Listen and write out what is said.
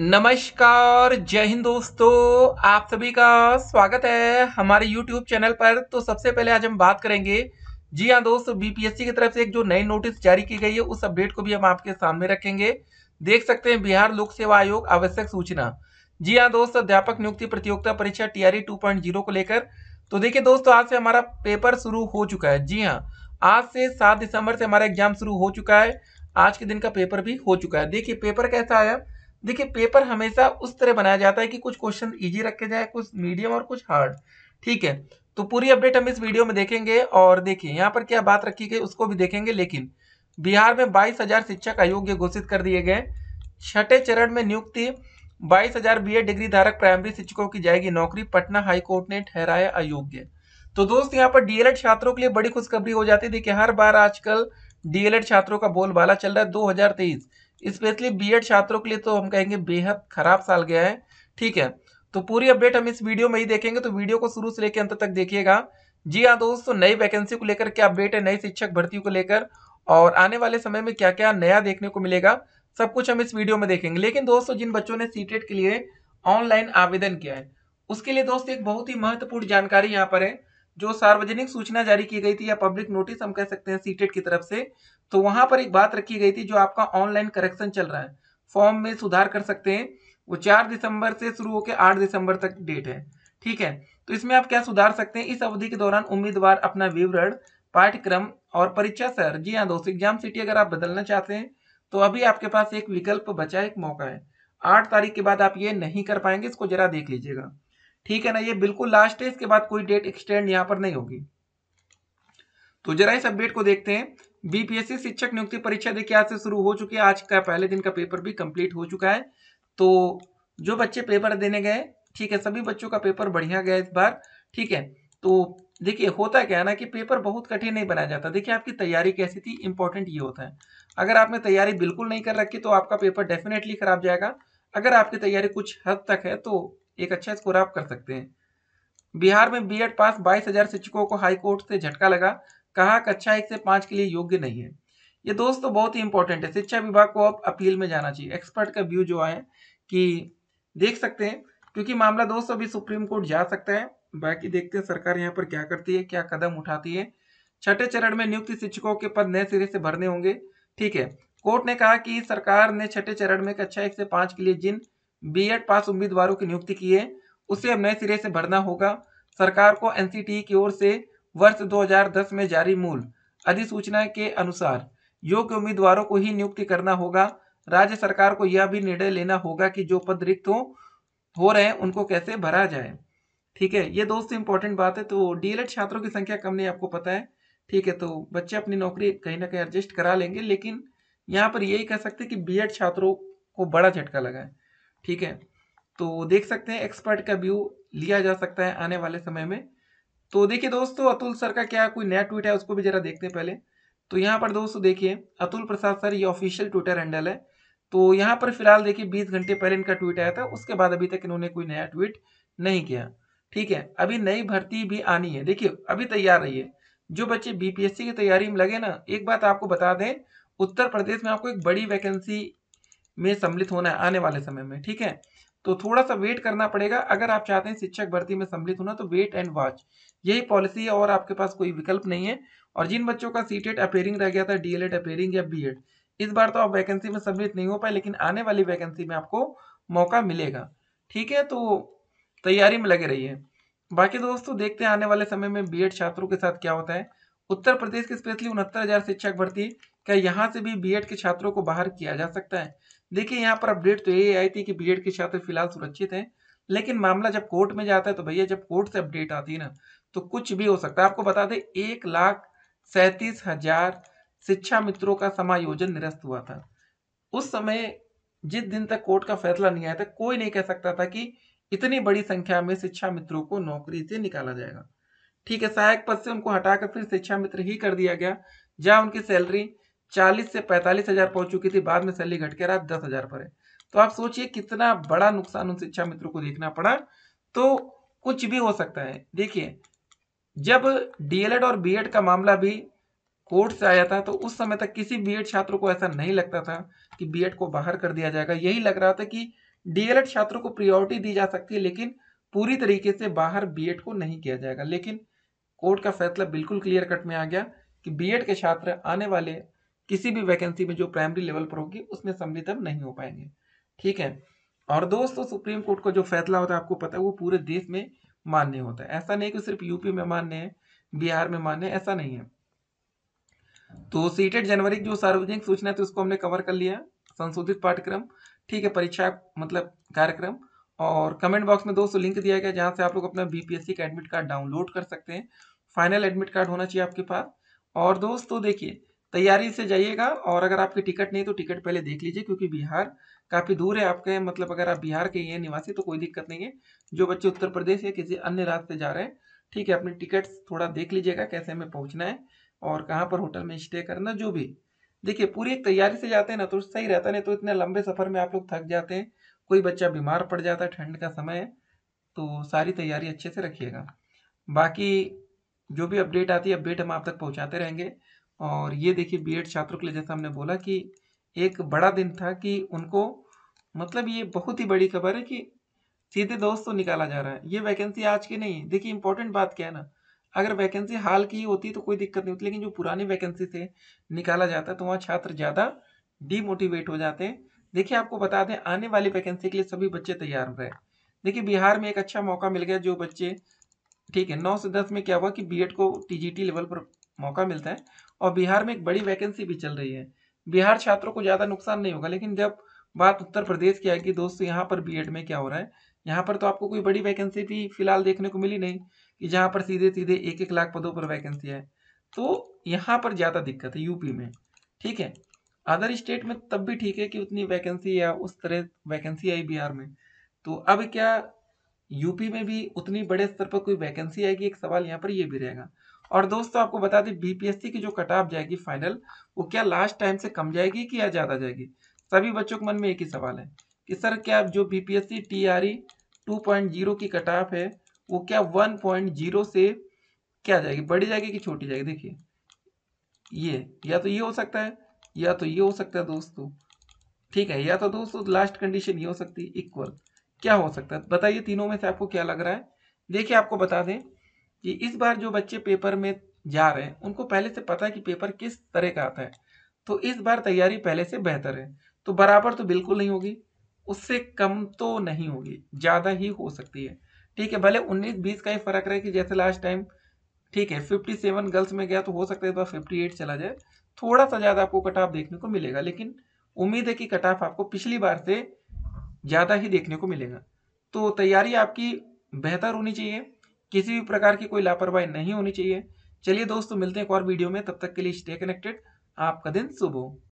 नमस्कार जय हिंद दोस्तों आप सभी का स्वागत है हमारे YouTube चैनल पर तो सबसे पहले आज हम बात करेंगे जी हाँ दोस्तों बीपीएससी की तरफ से एक जो नई नोटिस जारी की गई है उस अपडेट को भी हम आपके सामने रखेंगे देख सकते हैं बिहार लोक सेवा आयोग आवश्यक सूचना जी हाँ दोस्त अध्यापक नियुक्ति प्रतियोगिता परीक्षा टीआरई e टू को लेकर तो देखिये दोस्तों आज से हमारा पेपर शुरू हो चुका है जी हाँ आज से सात दिसंबर से हमारा एग्जाम शुरू हो चुका है आज के दिन का पेपर भी हो चुका है देखिए पेपर कैसा आया देखिए पेपर हमेशा उस तरह बनाया जाता है कि कुछ क्वेश्चन इजी रखे जाए कुछ मीडियम और कुछ हार्ड ठीक है तो पूरी अपडेट हम इस वीडियो में देखेंगे और देखिए यहाँ पर क्या बात रखी गई उसको भी देखेंगे लेकिन बिहार में बाईस हजार शिक्षक अयोग्य घोषित कर दिए गए छठे चरण में नियुक्ति बाईस हजार बी डिग्री धारक प्राइमरी शिक्षकों की जाएगी नौकरी पटना हाईकोर्ट ने ठहराया अयोग्य तो दोस्त यहाँ पर डीएलएड छात्रों के लिए बड़ी खुशखबरी हो जाती है देखिये हर बार आजकल डीएलएड छात्रों का बोलबाला चल रहा है दो स्पेशली बीएड छात्रों के लिए तो हम कहेंगे बेहद खराब साल गया है ठीक है तो पूरी अपडेट हम इस वीडियो में ही देखेंगे तो वीडियो को शुरू से लेकर अंत तक देखिएगा जी हाँ दोस्तों नई वैकेंसी को लेकर क्या अपडेट है नई शिक्षक भर्ती को लेकर और आने वाले समय में क्या क्या नया देखने को मिलेगा सब कुछ हम इस वीडियो में देखेंगे लेकिन दोस्तों जिन बच्चों ने सीटेट के लिए ऑनलाइन आवेदन किया है उसके लिए दोस्तों एक बहुत ही महत्वपूर्ण जानकारी यहाँ पर है जो सार्वजनिक सूचना जारी की गई थी या पब्लिक नोटिस हम कह सकते हैं सीटेट की तरफ से तो वहां पर एक बात रखी गई थी जो आपका ऑनलाइन करेक्शन चल रहा है फॉर्म में सुधार कर सकते हैं वो चार दिसंबर से शुरू होकर आठ दिसंबर तक डेट है ठीक है तो इसमें आप क्या सुधार सकते हैं इस अवधि के दौरान उम्मीदवार अपना विवरण पाठ्यक्रम और परीक्षा सर जी हाँ दोस्तों एग्जाम सिटी अगर आप बदलना चाहते हैं तो अभी आपके पास एक विकल्प बचा एक मौका है आठ तारीख के बाद आप ये नहीं कर पाएंगे इसको जरा देख लीजिएगा ठीक है ना ये बिल्कुल लास्ट है इसके बाद कोई डेट एक्सटेंड यहाँ पर नहीं होगी तो जरा इस अपडेट को देखते हैं बीपीएससी शिक्षक नियुक्ति परीक्षा देखिए आज से शुरू हो चुकी है आज का पहले दिन का पेपर भी कंप्लीट हो चुका है तो जो बच्चे पेपर देने गए ठीक है सभी बच्चों का पेपर बढ़िया गया इस बार ठीक है तो देखिए होता क्या है ना कि पेपर बहुत कठिन नहीं बनाया जाता देखिए आपकी तैयारी कैसी थी इंपॉर्टेंट ये होता है अगर आपने तैयारी बिल्कुल नहीं कर रखी तो आपका पेपर डेफिनेटली खराब जाएगा अगर आपकी तैयारी कुछ हद तक है तो एक अच्छा स्कोर आप कर सकते हैं बिहार में बीएड पास 22,000 शिक्षकों को हाईकोर्ट से झटका लगा कहा कक्षा अच्छा एक से पांच के लिए योग्य नहीं है ये दोस्तों तो बहुत ही इंपॉर्टेंट है शिक्षा विभाग को अब अपील में जाना चाहिए एक्सपर्ट का व्यू जो है कि देख सकते हैं क्योंकि मामला दोस्तों अभी सुप्रीम कोर्ट जा सकता है बाकी देखते हैं सरकार यहाँ पर क्या करती है क्या कदम उठाती है छठे चरण में नियुक्ति शिक्षकों के पद नए सिरे से भरने होंगे ठीक है कोर्ट ने कहा कि सरकार ने छठे चरण में कक्षा अच्छा एक से पांच के लिए जिन बी पास उम्मीदवारों की नियुक्ति की है उसे अब नए सिरे से भरना होगा सरकार को एनसीटी e की ओर से वर्ष 2010 में जारी मूल अधिसूचना के अनुसार योग्य उम्मीदवारों को ही नियुक्ति करना होगा राज्य सरकार को यह भी निर्णय लेना होगा कि जो पद रिक्त हो, हो रहे हैं उनको कैसे भरा जाए ठीक है ये दोस्त इंपॉर्टेंट बात है तो डीएलएड e छात्रों की संख्या कम नहीं आपको पता है ठीक है तो बच्चे अपनी नौकरी कहीं ना कहीं एडजस्ट करा लेंगे लेकिन यहाँ पर यही कह सकते हैं कि बीएड e छात्रों को बड़ा झटका लगा है ठीक है तो देख सकते हैं एक्सपर्ट का व्यू लिया जा सकता है आने वाले समय में तो देखिए दोस्तों अतुल सर का क्या कोई नया ट्वीट है उसको भी जरा देखते हैं पहले तो यहाँ पर दोस्तों देखिए अतुल प्रसाद सर ये ऑफिशियल ट्विटर हैंडल है तो यहाँ पर फिलहाल देखिए बीस घंटे पहले इनका ट्वीट आया था उसके बाद अभी तक इन्होंने कोई नया ट्वीट नहीं किया ठीक है अभी नई भर्ती भी आनी है देखिए अभी तैयार रहिए जो बच्चे बीपीएससी की तैयारी में लगे ना एक बात आपको बता दें उत्तर प्रदेश में आपको एक बड़ी वैकेंसी में सम्मिलित होना है आने वाले समय में ठीक है तो थोड़ा सा वेट करना पड़ेगा अगर आप चाहते हैं शिक्षक भर्ती में सम्मिलित होना तो वेट एंड वॉच यही पॉलिसी है और आपके पास कोई विकल्प नहीं है और जिन बच्चों का सी टेट अपेयरिंग रह गया था डी एल अपेयरिंग या बी इस बार तो आप वैकेंसी में सबमिट नहीं हो पाए लेकिन आने वाली वैकेंसी में आपको मौका मिलेगा ठीक है तो तैयारी में लगे रहिए बाकी दोस्तों देखते हैं आने वाले समय में बीएड छात्रों के साथ क्या होता है उत्तर प्रदेश के स्पेशली उनहत्तर हजार शिक्षक भर्ती क्या यहाँ से भी बीएड के छात्रों को बाहर किया जा सकता है देखिए यहाँ पर अपडेट तो यही आई थी कि बीएड के छात्र फिलहाल सुरक्षित हैं लेकिन मामला जब कोर्ट में जाता है तो भैया जब कोर्ट से अपडेट आती है ना तो कुछ भी हो सकता है आपको बता दें एक लाख सैतीस हजार शिक्षा मित्रों का समायोजन निरस्त हुआ था उस समय जिस दिन तक कोर्ट का फैसला नहीं आया था कोई नहीं कह सकता था कि इतनी बड़ी संख्या में शिक्षा मित्रों को नौकरी से निकाला जाएगा ठीक है सहायक पद से उनको हटाकर फिर शिक्षा मित्र ही कर दिया गया जहां उनकी सैलरी चालीस से पैंतालीस हजार पहुंच चुकी थी बाद में सैलरी घटकर आज दस हजार पर है तो आप सोचिए कितना बड़ा नुकसान उन शिक्षा मित्रों को देखना पड़ा तो कुछ भी हो सकता है देखिए जब डीएलएड और बीएड का मामला भी कोर्ट से आया था तो उस समय तक किसी बीएड छात्र को ऐसा नहीं लगता था कि बीएड को बाहर कर दिया जाएगा यही लग रहा था कि डीएलएड छात्रों को प्रियोरिटी दी जा सकती है लेकिन पूरी तरीके से बाहर बीएड को नहीं किया जाएगा लेकिन कोर्ट का फैसला बिल्कुल क्लियर कट में आ गया कि बी के छात्र आने वाले किसी भी वैकेंसी में जो प्राइमरी लेवल पर होगी उसमें सम्मिलित नहीं हो पाएंगे ठीक है और दोस्तों सुप्रीम कोर्ट का जो फैसला होता है आपको पता है वो पूरे देश में मान्य होता है ऐसा नहीं कि सिर्फ यूपी में मान्य है बिहार में मान्य है ऐसा नहीं है तो सीटेड जनवरी जो सार्वजनिक सूचना थी उसको तो हमने कवर कर लिया संशोधित पाठ्यक्रम ठीक है परीक्षा मतलब कार्यक्रम और कमेंट बॉक्स में दोस्तों लिंक दिया गया जहाँ से आप लोग अपना बीपीएससी का एडमिट कार्ड डाउनलोड कर सकते हैं फाइनल एडमिट कार्ड होना चाहिए आपके पास और दोस्तों देखिए तैयारी से जाइएगा और अगर आपकी टिकट नहीं तो टिकट पहले देख लीजिए क्योंकि बिहार काफ़ी दूर है आपके मतलब अगर आप बिहार के ही हैं निवासी तो कोई दिक्कत नहीं है जो बच्चे उत्तर प्रदेश या किसी अन्य राज्य से जा रहे हैं ठीक है अपनी टिकट्स थोड़ा देख लीजिएगा कैसे हमें पहुँचना है और कहाँ पर होटल में स्टे करना जो भी देखिए पूरी एक तैयारी से जाते हैं ना तो सही रहता नहीं तो इतने लंबे सफ़र में आप लोग थक जाते हैं कोई बच्चा बीमार पड़ जाता है ठंड का समय है तो सारी तैयारी अच्छे से रखिएगा बाकी जो भी अपडेट आती है अपडेट हम आप तक पहुंचाते रहेंगे और ये देखिए बीएड छात्रों के लिए जैसा हमने बोला कि एक बड़ा दिन था कि उनको मतलब ये बहुत ही बड़ी खबर है कि सीधे दोस्त तो निकाला जा रहा है ये वैकेंसी आज की नहीं है देखिए इंपॉर्टेंट बात क्या है ना अगर वैकेंसी हाल की होती तो कोई दिक्कत नहीं होती लेकिन जो पुरानी वैकेंसी से निकाला जाता है तो वहाँ छात्र ज़्यादा डीमोटिवेट हो जाते हैं देखिए आपको बता दें आने वाली वैकेंसी के लिए सभी बच्चे तैयार रहे देखिए बिहार में एक अच्छा मौका मिल गया जो बच्चे ठीक है नौ से दस में क्या हुआ कि बी को टी लेवल पर मौका मिलता है और बिहार में एक बड़ी वैकेंसी भी चल रही है बिहार छात्रों को ज़्यादा नुकसान नहीं होगा लेकिन जब बात उत्तर प्रदेश की आएगी दोस्तों यहाँ पर बी में क्या हो रहा है यहाँ पर तो आपको कोई बड़ी वैकेंसी भी फिलहाल देखने को मिली नहीं कि जहाँ पर सीधे सीधे एक एक लाख पदों पर वैकेंसी है तो यहाँ पर ज़्यादा दिक्कत है यूपी में ठीक है अदर स्टेट में तब भी ठीक है कि उतनी वैकेंसी या उस तरह वैकेंसी आई बिहार में तो अब क्या यूपी में भी उतनी बड़े स्तर पर कोई वैकेंसी आएगी एक सवाल यहाँ पर ये भी रहेगा और दोस्तों आपको बता दें बीपीएससी की जो कट ऑफ जाएगी फाइनल वो क्या लास्ट टाइम से कम जाएगी कि या ज़्यादा जाएगी सभी बच्चों के मन में एक ही सवाल है कि सर क्या जो B P S C T R E two point zero की कट ऑफ है वो क्या वन पॉइंट जीरो से क्या जाएगी बड़ी जाएगी कि छोटी जाएगी देखिए ये या तो ये हो सकता है या तो ये हो सकता है दोस्तों ठीक है या तो दोस्तों लास्ट कंडीशन ये हो सकती है इक्वल क्या हो सकता है बताइए तीनों में से आपको क्या लग रहा है देखिए आपको बता दें कि इस बार जो बच्चे पेपर में जा रहे हैं उनको पहले से पता है कि पेपर किस तरह का आता है तो इस बार तैयारी पहले से बेहतर है तो बराबर तो बिल्कुल नहीं होगी उससे कम तो नहीं होगी ज़्यादा ही हो सकती है ठीक है भले 19-20 का ही फर्क रहे कि जैसे लास्ट टाइम ठीक है 57 गर्ल्स में गया तो हो सकता है इस बार 58 चला जाए थोड़ा सा ज़्यादा आपको कटाफ देखने को मिलेगा लेकिन उम्मीद है कि कटाफ आपको पिछली बार से ज़्यादा ही देखने को मिलेगा तो तैयारी आपकी बेहतर होनी चाहिए किसी भी प्रकार की कोई लापरवाही नहीं होनी चाहिए चलिए दोस्तों मिलते हैं एक और वीडियो में तब तक के लिए स्टे कनेक्टेड आपका दिन शुभ हो